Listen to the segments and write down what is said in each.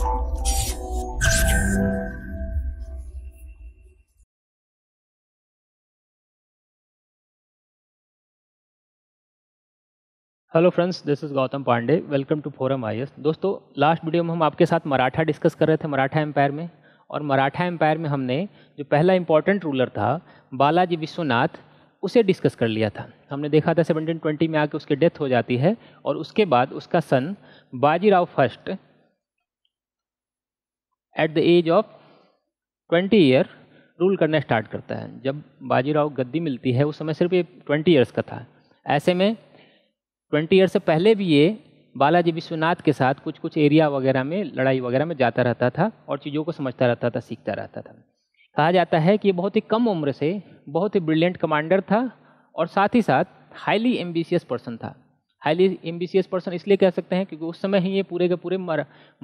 Hello friends this is Gautam Pandey welcome to forum आई दोस्तों last video में हम आपके साथ मराठा डिस्कस कर रहे थे मराठा एम्पायर में और मराठा एम्पायर में हमने जो पहला इंपॉर्टेंट रूलर था बालाजी विश्वनाथ उसे डिस्कस कर लिया था हमने देखा था 1720 में आके उसकी डेथ हो जाती है और उसके बाद उसका son Bajirao first at the age of twenty year rule करना स्टार्ट करता है जब बाजीराव गद्दी मिलती है उस समय सिर्फ ये ट्वेंटी ईयर्स का था ऐसे में ट्वेंटी ईयर से पहले भी ये बालाजी विश्वनाथ के साथ कुछ कुछ एरिया वगैरह में लड़ाई वगैरह में जाता रहता था और चीज़ों को समझता रहता था सीखता रहता था कहा जाता है कि ये बहुत ही कम उम्र से बहुत ही ब्रिलियंट कमांडर था और साथ ही साथ हाईली एम्बिशियस पर्सन था हाईली एम्बिशियस पर्सन इसलिए कह सकते हैं क्योंकि उस समय ही ये पूरे के पूरे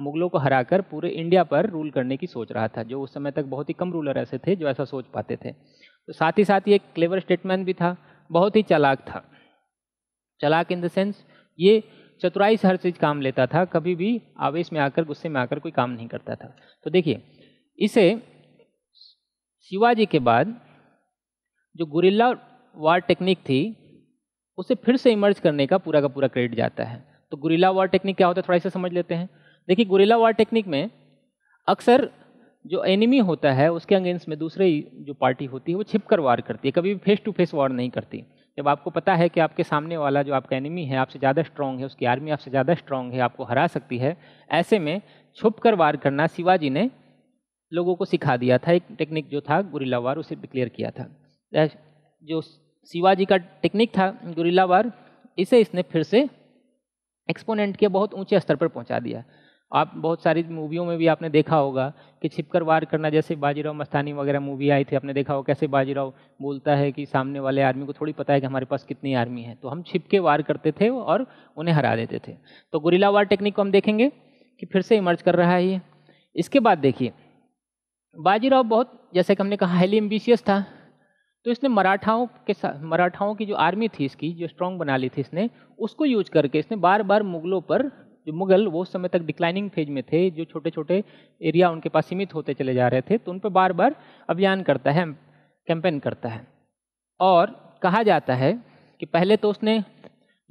मुगलों को हराकर पूरे इंडिया पर रूल करने की सोच रहा था जो उस समय तक बहुत ही कम रूलर ऐसे थे जो ऐसा सोच पाते थे तो साथ ही साथ ये क्लेवर स्टेटमैन भी था बहुत ही चालाक था चालाक इन द सेंस ये चतुराई से हर चीज़ काम लेता था कभी भी आवेश में आकर गुस्से में आकर कोई काम नहीं करता था तो देखिए इसे शिवाजी के बाद जो गुरिल्ला वार टेक्निक थी उसे फिर से इमर्ज करने का पूरा का पूरा क्रेडिट जाता है तो गुरीला वार टेक्निक क्या होता है थोड़ा सा समझ लेते हैं देखिए गुरीला वार टेक्निक में अक्सर जो एनिमी होता है उसके अगेंस्ट में दूसरे जो पार्टी होती है वो छिप कर वार करती है कभी भी फेस टू फेस वार नहीं करती जब आपको पता है कि आपके सामने वाला जो आपका एनिमी है आपसे ज़्यादा स्ट्रांग है उसकी आर्मी आपसे ज़्यादा स्ट्रांग है आपको हरा सकती है ऐसे में छुप कर वार करना शिवाजी ने लोगों को सिखा दिया था एक टेक्निक जो था गुरीला वार उसे डिक्लेयर किया था जो शिवाजी का टेक्निक था गुरीला वार इसे इसने फिर से एक्सपोनेंट के बहुत ऊंचे स्तर पर पहुंचा दिया आप बहुत सारी मूवियों में भी आपने देखा होगा कि छिपकर वार करना जैसे बाजीराव मस्तानी वगैरह मूवी आई थी आपने देखा होगा कैसे बाजीराव बोलता है कि सामने वाले आर्मी को थोड़ी पता है कि हमारे पास कितनी आर्मी है तो हम छिप के वार करते थे और उन्हें हरा देते थे तो गुरीला वार टेक्निक को हम देखेंगे कि फिर से इमर्ज कर रहा है ये इसके बाद देखिए बाजीराव बहुत जैसे कि हमने कहा हाईली एम्बिशियस था तो इसने मराठाओं के साथ मराठाओं की जो आर्मी थी इसकी जो स्ट्रांग बना ली थी इसने उसको यूज करके इसने बार बार मुगलों पर जो मुगल वो समय तक डिक्लाइनिंग फेज में थे जो छोटे छोटे एरिया उनके पास सीमित होते चले जा रहे थे तो उन पर बार बार अभियान करता है कैंपेन करता है और कहा जाता है कि पहले तो उसने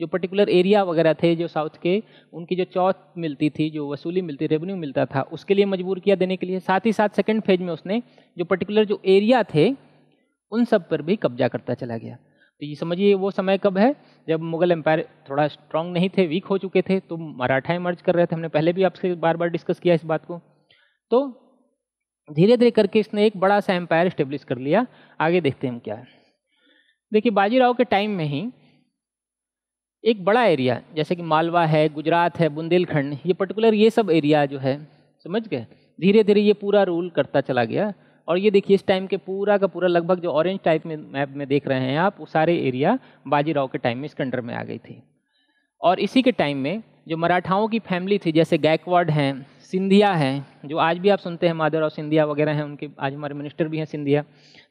जो पर्टिकुलर एरिया वगैरह थे जो साउथ के उनकी जो चौथ मिलती थी जो वसूली मिलती रेवेन्यू मिलता था उसके लिए मजबूर किया देने के लिए साथ ही साथ सेकेंड फेज में उसने जो पर्टिकुलर जो एरिया थे उन सब पर भी कब्जा करता चला गया तो ये समझिए वो समय कब है जब मुगल एम्पायर थोड़ा स्ट्रांग नहीं थे वीक हो चुके थे तो मराठा मर्ज कर रहे थे हमने पहले भी आपसे बार बार डिस्कस किया इस बात को तो धीरे धीरे करके इसने एक बड़ा सा एम्पायर स्टेब्लिश कर लिया आगे देखते हैं हम क्या है देखिए बाजीराव के टाइम में ही एक बड़ा एरिया जैसे कि मालवा है गुजरात है बुंदेलखंड ये पर्टिकुलर ये सब एरिया जो है समझ गए धीरे धीरे ये पूरा रूल करता चला गया और ये देखिए इस टाइम के पूरा का पूरा लगभग जो ऑरेंज टाइप में मैप में देख रहे हैं आप वो सारे एरिया बाजीराव के टाइम में इसके अंडर में आ गई थी और इसी के टाइम में जो मराठाओं की फैमिली थी जैसे गायकवाड हैं सिंधिया हैं जो आज भी आप सुनते हैं माधवराव सिंधिया वगैरह हैं उनके आज हमारे मिनिस्टर भी हैं सिंधिया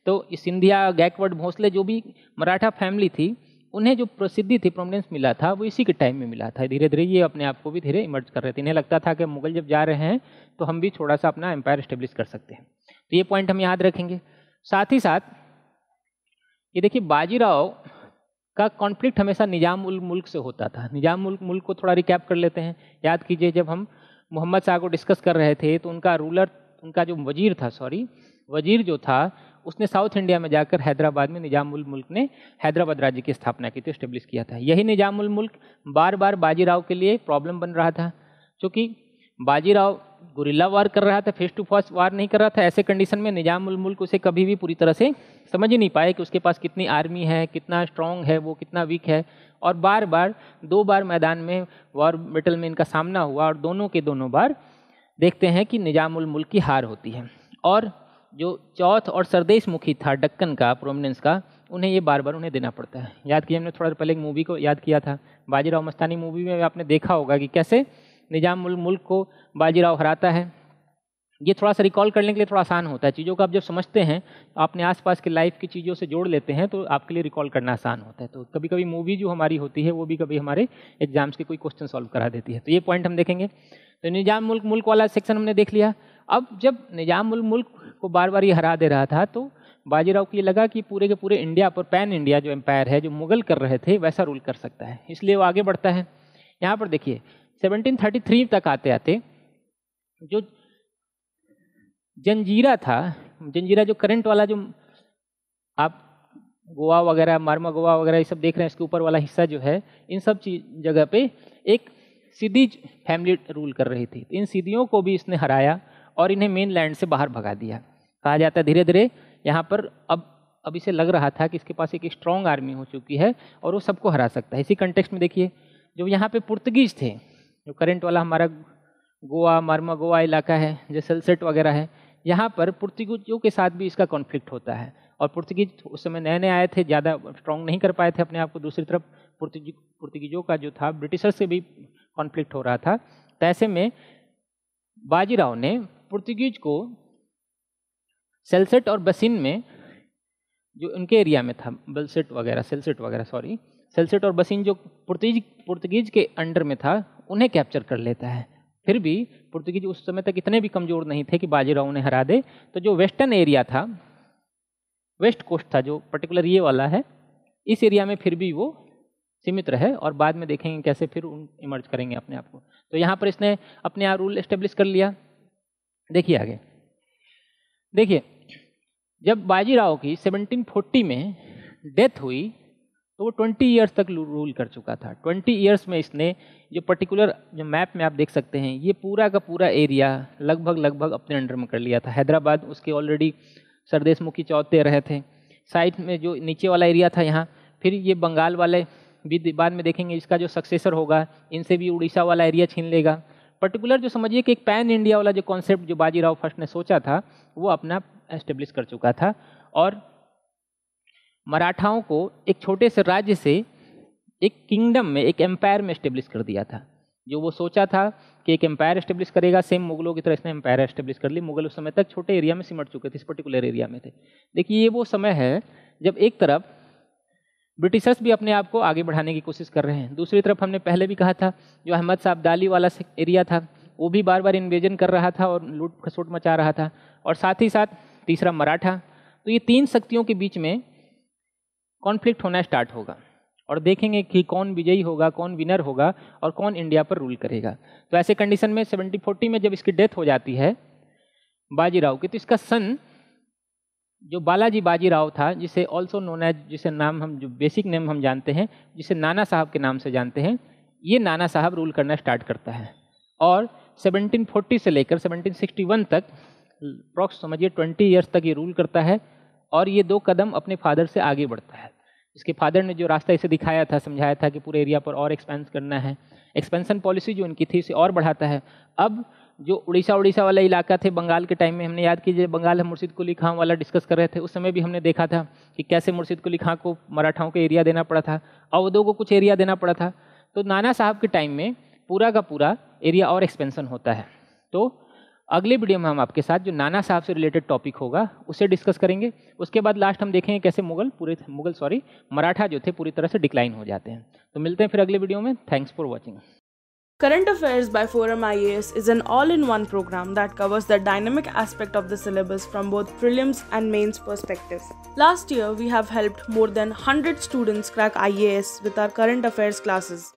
तो सिंधिया गायकवाड भोंसले जो भी मराठा फैमिली थी उन्हें जो प्रसिद्धि थी प्रोमिनेंस मिला था वो इसी के टाइम में मिला था धीरे धीरे ये अपने आप को भी धीरे इमर्ज कर रहे थे इन्हें लगता था कि मुगल जब जा रहे हैं तो हम भी थोड़ा सा अपना एम्पायर इस्टेब्लिश कर सकते हैं तो ये पॉइंट हम याद रखेंगे साथ ही साथ ये देखिए बाजीराव का कॉन्फ्लिक्ट हमेशा निजाम उल मुल्क से होता था निजाम उल मुल्क को थोड़ा रिकैप कर लेते हैं याद कीजिए जब हम मोहम्मद शाह को डिस्कस कर रहे थे तो उनका रूलर उनका जो वजीर था सॉरी वजीर जो था उसने साउथ इंडिया में जाकर हैदराबाद में निजाम उल मुल्क ने हैदराबाद राज्य की स्थापना की थी स्टेब्लिश किया था यही उल मुल्क बार बार बाजीराव के लिए प्रॉब्लम बन रहा था क्योंकि बाजीराव गुरिल्ला वार कर रहा था फेस टू फेस वार नहीं कर रहा था ऐसे कंडीशन में निजाम मुल्क उसे कभी भी पूरी तरह से समझ ही नहीं पाए कि उसके पास कितनी आर्मी है कितना स्ट्रॉन्ग है वो कितना वीक है और बार बार दो बार मैदान में वॉर मेटल में इनका सामना हुआ और दोनों के दोनों बार देखते हैं कि निजाम मुल्क की हार होती है और जो चौथ और सरदेश मुखी था डक्कन का प्रोमिनेंस का उन्हें ये बार बार उन्हें देना पड़ता है याद किया हमने थोड़ा पहले एक मूवी को याद किया था बाजीराव मस्तानी मूवी में आपने देखा होगा कि कैसे निज़ाम मुल्क को बाजीराव हराता है ये थोड़ा सा रिकॉल करने के लिए थोड़ा आसान होता है चीज़ों को आप जब समझते हैं अपने आसपास के लाइफ की चीज़ों से जोड़ लेते हैं तो आपके लिए रिकॉल करना आसान होता है तो कभी कभी मूवी जो हमारी होती है वो भी कभी हमारे एग्जाम्स के कोई क्वेश्चन सॉल्व करा देती है तो ये पॉइंट हम देखेंगे तो निज़ाम मुल्क मुल्क वाला सेक्शन हमने देख लिया अब जब निज़ाम मुल्क मुल्क को बार बार ये हरा दे रहा था तो बाजीराव को ये लगा कि पूरे के पूरे इंडिया पर पैन इंडिया जो एम्पायर है जो मुगल कर रहे थे वैसा रूल कर सकता है इसलिए वो आगे बढ़ता है यहाँ पर देखिए 1733 तक आते आते जो जंजीरा था जंजीरा जो करंट वाला जो आप गोवा वगैरह मारमा गोवा वगैरह ये सब देख रहे हैं इसके ऊपर वाला हिस्सा जो है इन सब चीज जगह पे एक सीधी फैमिली रूल कर रही थी इन सीधियों को भी इसने हराया और इन्हें मेन लैंड से बाहर भगा दिया कहा जाता है धीरे धीरे यहाँ पर अब अब इसे लग रहा था कि इसके पास एक स्ट्रॉन्ग आर्मी हो चुकी है और वो सबको हरा सकता है इसी कंटेक्स्ट में देखिए जो यहाँ पे पुर्तगीज थे जो करंट वाला हमारा गोवा मरमा गोवा इलाका है जैसलसेट वगैरह है यहाँ पर पुर्तगीजों के साथ भी इसका कॉन्फ्लिक्ट होता है और पुर्तगीज उस समय नए नए आए थे ज़्यादा स्ट्रॉन्ग नहीं कर पाए थे अपने आप को दूसरी तरफ पुर्तगीजों का जो था ब्रिटिशर्स से भी कॉन्फ्लिक्ट हो रहा था तो ऐसे में बाजीराव ने पुर्तगीज को सेलसेट और बसिन में जो उनके एरिया में था बलसेट वगैरह सेलसेट वगैरह सॉरी सेलसेट और बसिन जो पुर्तगीज पुर्तगीज के अंडर में था उन्हें कैप्चर कर लेता है फिर भी पुर्तगीज उस समय तक इतने भी कमज़ोर नहीं थे कि बाजीराव उन्हें हरा दे तो जो वेस्टर्न एरिया था वेस्ट कोस्ट था जो पर्टिकुलर ये वाला है इस एरिया में फिर भी वो सीमित रहे और बाद में देखेंगे कैसे फिर उन इमर्ज करेंगे अपने आप को तो यहाँ पर इसने अपने आप रूल इस्टेब्लिश कर लिया देखिए आगे देखिए जब बाजीराव की 1740 में डेथ हुई तो वो ट्वेंटी ईयर्स तक रूल कर चुका था ट्वेंटी ईयर्स में इसने जो पर्टिकुलर जो मैप में आप देख सकते हैं ये पूरा का पूरा एरिया लगभग लगभग अपने अंडर में कर लिया था हैदराबाद उसके ऑलरेडी सरदेश मुखी चौथे रहे थे साइड में जो नीचे वाला एरिया था यहाँ फिर ये बंगाल वाले भी बाद में देखेंगे इसका जो सक्सेसर होगा इनसे भी उड़ीसा वाला एरिया छीन लेगा पर्टिकुलर जो समझिए कि एक पैन इंडिया वाला जो कॉन्सेप्ट जो बाजीराव फर्स्ट ने सोचा था वो अपना एस्टेब्लिश कर चुका था और मराठाओं को एक छोटे से राज्य से एक किंगडम में एक एम्पायर में इस्टेब्लिश कर दिया था जो वो सोचा था कि एक एम्पायर इस्टेब्लिश करेगा सेम मुगलों की तरह इसने एम्पायर इस्टेब्लिश कर ली मुगल उस समय तक छोटे एरिया में सिमट चुके थे इस पर्टिकुलर एरिया में थे देखिए ये वो समय है जब एक तरफ ब्रिटिशर्स भी अपने आप को आगे बढ़ाने की कोशिश कर रहे हैं दूसरी तरफ हमने पहले भी कहा था जो अहमद साहब दाली वाला एरिया था वो भी बार बार इन्वेजन कर रहा था और लूट खसोट मचा रहा था और साथ ही साथ तीसरा मराठा तो ये तीन शक्तियों के बीच में कॉन्फ्लिक्ट होना स्टार्ट होगा और देखेंगे कि कौन विजयी होगा कौन विनर होगा और कौन इंडिया पर रूल करेगा तो ऐसे कंडीशन में सेवेंटी फोर्टी में जब इसकी डेथ हो जाती है बाजीराव की तो इसका सन जो बालाजी बाजीराव था जिसे ऑल्सो नोन एज जिसे नाम हम जो बेसिक नेम हम जानते हैं जिसे नाना साहब के नाम से जानते हैं ये नाना साहब रूल करना स्टार्ट करता है और 1740 से लेकर 1761 तक प्रॉक्स समझिए 20 इयर्स तक ये रूल करता है और ये दो कदम अपने फादर से आगे बढ़ता है इसके फादर ने जो रास्ता इसे दिखाया था समझाया था कि पूरे एरिया पर और एक्सपेंस करना है एक्सपेंसन पॉलिसी जो उनकी थी उसे और बढ़ाता है अब जो उड़ीसा उड़ीसा वाला इलाका थे बंगाल के टाइम में हमने याद कीजिए बंगाल हम मुर्शिद कुली खां वाला डिस्कस कर रहे थे उस समय भी हमने देखा था कि कैसे मुर्शिद कुली खां को मराठाओं को एरिया देना पड़ा था अवधों को कुछ एरिया देना पड़ा था तो नाना साहब के टाइम में पूरा का पूरा एरिया और एक्सपेंसन होता है तो अगले वीडियो में हम आपके साथ जो नाना साहब से रिलेटेड टॉपिक होगा उसे डिस्कस करेंगे उसके बाद लास्ट हम देखेंगे कैसे मुगल पूरे मुगल सॉरी मराठा जो थे पूरी तरह से डिक्लाइन हो जाते हैं तो मिलते हैं फिर अगले वीडियो में thanks for watching Current Affairs by Forum IAS is an all in one program that covers the dynamic aspect of the syllabus from both prelims and mains perspective. Last year, we have helped more than 100 students crack IAS with our current affairs classes.